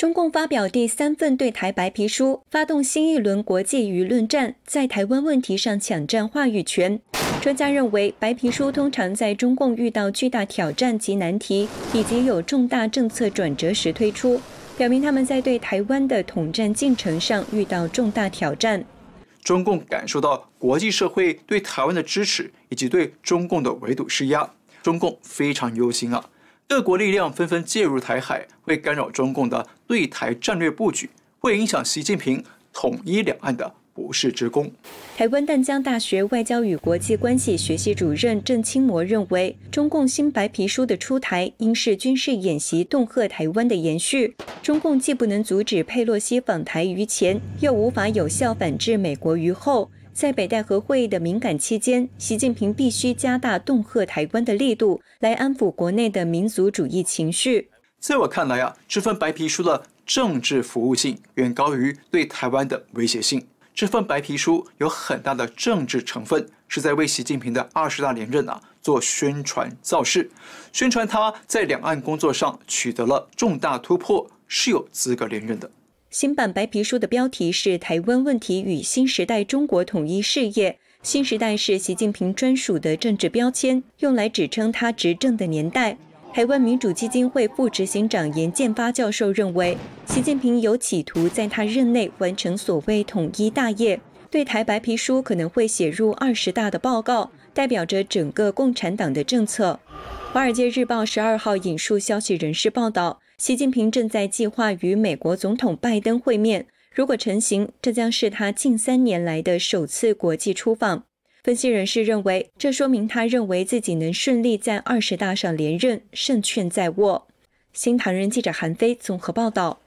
中共发表第三份对台白皮书，发动新一轮国际舆论战，在台湾问题上抢占话语权。专家认为，白皮书通常在中共遇到巨大挑战及难题，以及有重大政策转折时推出，表明他们在对台湾的统战进程上遇到重大挑战。中共感受到国际社会对台湾的支持，以及对中共的围堵施压，中共非常忧心啊。各国力量纷纷介入台海，会干扰中共的对台战略布局，会影响习近平统一两岸的。不士之功。台湾淡江大学外交与国际关系学系主任郑清模认为，中共新白皮书的出台应是军事演习恫吓台湾的延续。中共既不能阻止佩洛西访台于前，又无法有效反制美国于后。在北戴河会议的敏感期间，习近平必须加大恫吓台湾的力度，来安抚国内的民族主义情绪。在我看来啊，这份白皮书的政治服务性远高于对台湾的威胁性。这份白皮书有很大的政治成分，是在为习近平的二十大连任啊做宣传造势，宣传他在两岸工作上取得了重大突破，是有资格连任的。新版白皮书的标题是《台湾问题与新时代中国统一事业》，新时代是习近平专属的政治标签，用来指称他执政的年代。台湾民主基金会副执行长严建发教授认为，习近平有企图在他任内完成所谓统一大业。对台白皮书可能会写入二十大的报告，代表着整个共产党的政策。《华尔街日报》十二号引述消息人士报道，习近平正在计划与美国总统拜登会面。如果成行，这将是他近三年来的首次国际出访。分析人士认为，这说明他认为自己能顺利在二十大上连任，胜券在握。新唐人记者韩飞综合报道。